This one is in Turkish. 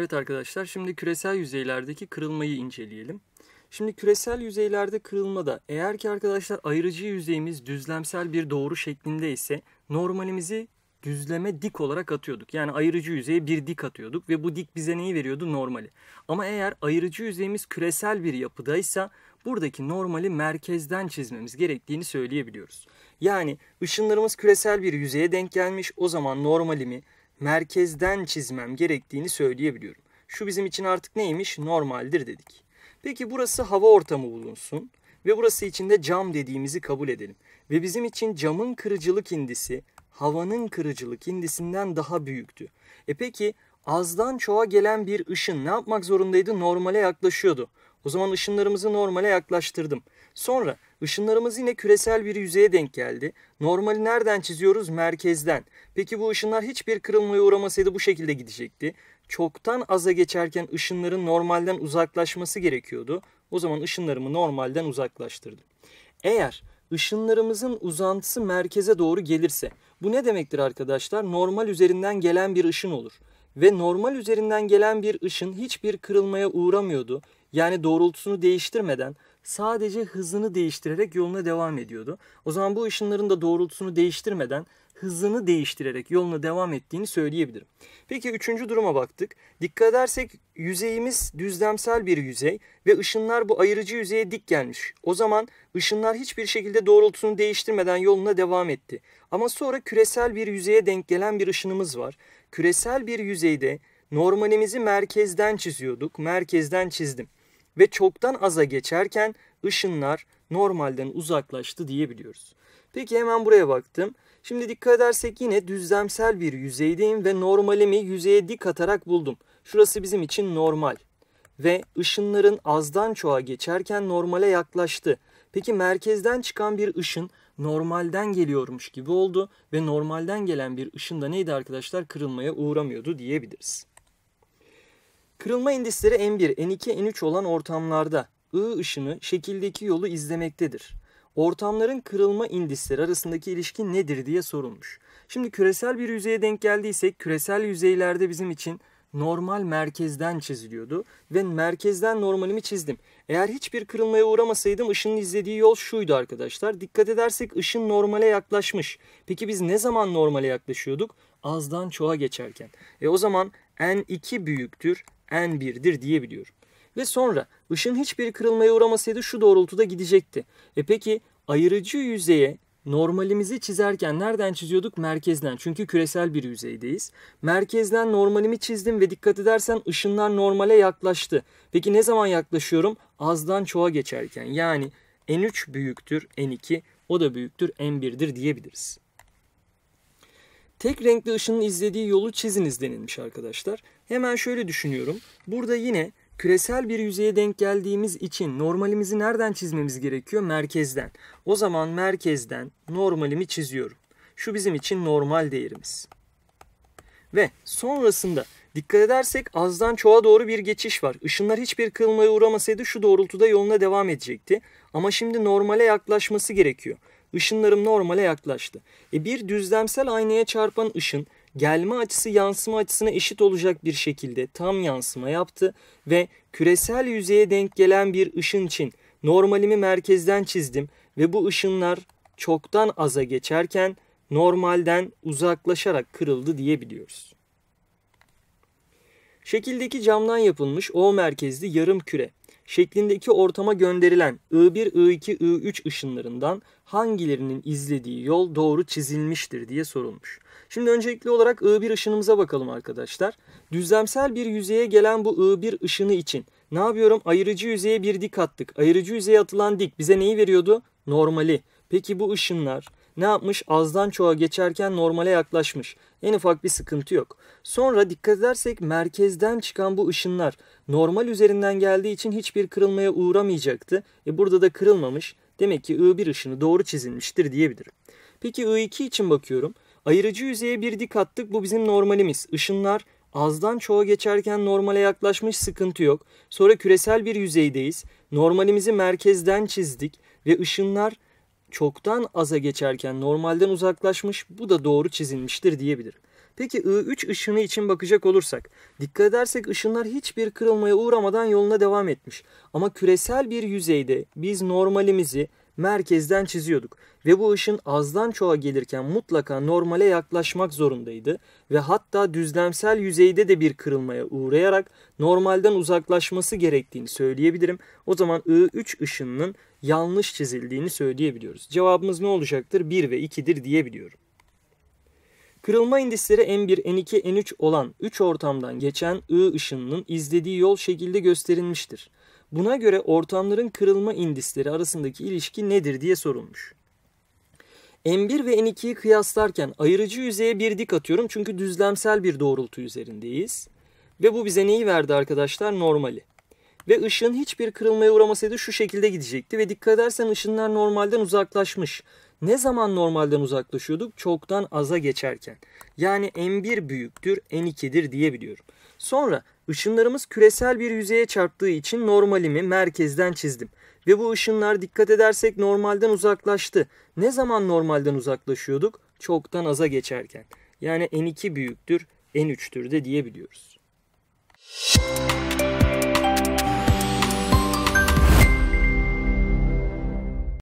Evet arkadaşlar şimdi küresel yüzeylerdeki kırılmayı inceleyelim. Şimdi küresel yüzeylerde kırılmada eğer ki arkadaşlar ayırıcı yüzeyimiz düzlemsel bir doğru şeklinde ise normalimizi düzleme dik olarak atıyorduk. Yani ayırıcı yüzeye bir dik atıyorduk ve bu dik bize neyi veriyordu? Normali. Ama eğer ayırıcı yüzeyimiz küresel bir yapıdaysa buradaki normali merkezden çizmemiz gerektiğini söyleyebiliyoruz. Yani ışınlarımız küresel bir yüzeye denk gelmiş o zaman normalimi merkezden çizmem gerektiğini söyleyebiliyorum. Şu bizim için artık neymiş? Normaldir dedik. Peki burası hava ortamı bulunsun ve burası içinde cam dediğimizi kabul edelim. Ve bizim için camın kırıcılık indisi havanın kırıcılık indisinden daha büyüktü. E peki azdan çoğa gelen bir ışın ne yapmak zorundaydı? Normale yaklaşıyordu. O zaman ışınlarımızı normale yaklaştırdım. Sonra Işınlarımız yine küresel bir yüzeye denk geldi. Normali nereden çiziyoruz? Merkezden. Peki bu ışınlar hiçbir kırılmaya uğramasaydı bu şekilde gidecekti. Çoktan aza geçerken ışınların normalden uzaklaşması gerekiyordu. O zaman ışınlarımı normalden uzaklaştırdım. Eğer ışınlarımızın uzantısı merkeze doğru gelirse bu ne demektir arkadaşlar? Normal üzerinden gelen bir ışın olur. Ve normal üzerinden gelen bir ışın hiçbir kırılmaya uğramıyordu. Yani doğrultusunu değiştirmeden sadece hızını değiştirerek yoluna devam ediyordu. O zaman bu ışınların da doğrultusunu değiştirmeden hızını değiştirerek yoluna devam ettiğini söyleyebilirim. Peki üçüncü duruma baktık. Dikkat edersek yüzeyimiz düzlemsel bir yüzey ve ışınlar bu ayırıcı yüzeye dik gelmiş. O zaman ışınlar hiçbir şekilde doğrultusunu değiştirmeden yoluna devam etti. Ama sonra küresel bir yüzeye denk gelen bir ışınımız var. Küresel bir yüzeyde normalimizi merkezden çiziyorduk. Merkezden çizdim ve çoktan aza geçerken ışınlar normalden uzaklaştı diyebiliyoruz. Peki hemen buraya baktım. Şimdi dikkat edersek yine düzlemsel bir yüzeydeyim ve normalimi yüzeye dik atarak buldum. Şurası bizim için normal. Ve ışınların azdan çoğa geçerken normale yaklaştı. Peki merkezden çıkan bir ışın normalden geliyormuş gibi oldu ve normalden gelen bir ışın da neydi arkadaşlar kırılmaya uğramıyordu diyebiliriz. Kırılma indisleri N1, N2, N3 olan ortamlarda I ışını şekildeki yolu izlemektedir. Ortamların kırılma indisleri arasındaki ilişki nedir diye sorulmuş. Şimdi küresel bir yüzeye denk geldiysek küresel yüzeylerde bizim için normal merkezden çiziliyordu ve merkezden normalimi çizdim. Eğer hiçbir kırılmaya uğramasaydım ışının izlediği yol şuydu arkadaşlar. Dikkat edersek ışın normale yaklaşmış. Peki biz ne zaman normale yaklaşıyorduk? Azdan çoğa geçerken. E o zaman N2 büyüktür en birdir diyebiliyorum. Ve sonra ışın hiçbir kırılmaya uğramasaydı şu doğrultuda gidecekti. E peki ayırıcı yüzeye normalimizi çizerken nereden çiziyorduk? Merkezden. Çünkü küresel bir yüzeydeyiz. Merkezden normalimi çizdim ve dikkat edersen ışınlar normale yaklaştı. Peki ne zaman yaklaşıyorum? Azdan çoğa geçerken. Yani n3 büyüktür n2, o da büyüktür n1'dir diyebiliriz. Tek renkli ışının izlediği yolu çiziniz denilmiş arkadaşlar. Hemen şöyle düşünüyorum. Burada yine küresel bir yüzeye denk geldiğimiz için normalimizi nereden çizmemiz gerekiyor? Merkezden. O zaman merkezden normalimi çiziyorum. Şu bizim için normal değerimiz. Ve sonrasında dikkat edersek azdan çoğa doğru bir geçiş var. Işınlar hiçbir kırılmaya uğramasaydı şu doğrultuda yoluna devam edecekti. Ama şimdi normale yaklaşması gerekiyor. Işınlarım normale yaklaştı. E bir düzlemsel aynaya çarpan ışın gelme açısı yansıma açısına eşit olacak bir şekilde tam yansıma yaptı ve küresel yüzeye denk gelen bir ışın için normalimi merkezden çizdim ve bu ışınlar çoktan aza geçerken normalden uzaklaşarak kırıldı diyebiliyoruz. Şekildeki camdan yapılmış O merkezli yarım küre şeklindeki ortama gönderilen I1, I2, I3 ışınlarından hangilerinin izlediği yol doğru çizilmiştir diye sorulmuş. Şimdi öncelikli olarak I1 ışınımıza bakalım arkadaşlar. Düzlemsel bir yüzeye gelen bu I1 ışını için ne yapıyorum? Ayırıcı yüzeye bir dik attık. Ayırıcı yüzeye atılan dik bize neyi veriyordu? Normali. Peki bu ışınlar ne yapmış? Azdan çoğa geçerken normale yaklaşmış. En ufak bir sıkıntı yok. Sonra dikkat edersek merkezden çıkan bu ışınlar normal üzerinden geldiği için hiçbir kırılmaya uğramayacaktı. E burada da kırılmamış. Demek ki I1 ışını doğru çizilmiştir diyebilirim. Peki I2 için bakıyorum. Ayırıcı yüzeye bir dik attık. Bu bizim normalimiz. Işınlar azdan çoğa geçerken normale yaklaşmış sıkıntı yok. Sonra küresel bir yüzeydeyiz. Normalimizi merkezden çizdik ve ışınlar çoktan aza geçerken normalden uzaklaşmış bu da doğru çizilmiştir diyebilirim. Peki I3 ışını için bakacak olursak, dikkat edersek ışınlar hiçbir kırılmaya uğramadan yoluna devam etmiş. Ama küresel bir yüzeyde biz normalimizi merkezden çiziyorduk ve bu ışın azdan çoğa gelirken mutlaka normale yaklaşmak zorundaydı ve hatta düzlemsel yüzeyde de bir kırılmaya uğrayarak normalden uzaklaşması gerektiğini söyleyebilirim. O zaman I3 ışınının yanlış çizildiğini söyleyebiliyoruz. Cevabımız ne olacaktır? 1 ve 2'dir diyebiliyorum. Kırılma indisleri N1, N2, N3 olan 3 ortamdan geçen I ışınının izlediği yol şekilde gösterilmiştir. Buna göre ortamların kırılma indisleri arasındaki ilişki nedir diye sorulmuş. N1 ve N2'yi kıyaslarken ayırıcı yüzeye bir dik atıyorum çünkü düzlemsel bir doğrultu üzerindeyiz. Ve bu bize neyi verdi arkadaşlar? Normali. Ve ışığın hiçbir kırılmaya uğramasaydı şu şekilde gidecekti. Ve dikkat edersen ışınlar normalden uzaklaşmış. Ne zaman normalden uzaklaşıyorduk? Çoktan aza geçerken. Yani N1 büyüktür, N2'dir diyebiliyorum. Sonra Işınlarımız küresel bir yüzeye çarptığı için normalimi merkezden çizdim. Ve bu ışınlar dikkat edersek normalden uzaklaştı. Ne zaman normalden uzaklaşıyorduk? Çoktan aza geçerken. Yani n2 büyüktür, n3'tür de diyebiliyoruz. Müzik